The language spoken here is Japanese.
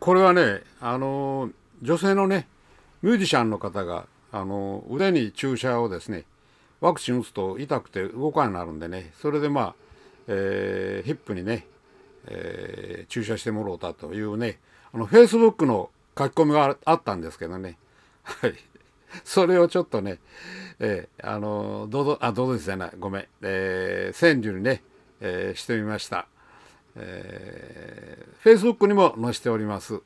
これはね、あの女性のね、ミュージシャンの方が、あの腕に注射をですね、ワクチン打つと痛くて動かなくなるんでね、それでまあ、えー、ヒップにね、えー、注射してもろうたというね、あの、フェイスブックの書き込みがあったんですけどね、それをちょっとね、えー、あの、どうぞ、あ、どうぞじゃない、ごめん、えー、にね、えー、してみました。えー Facebook にも載せております。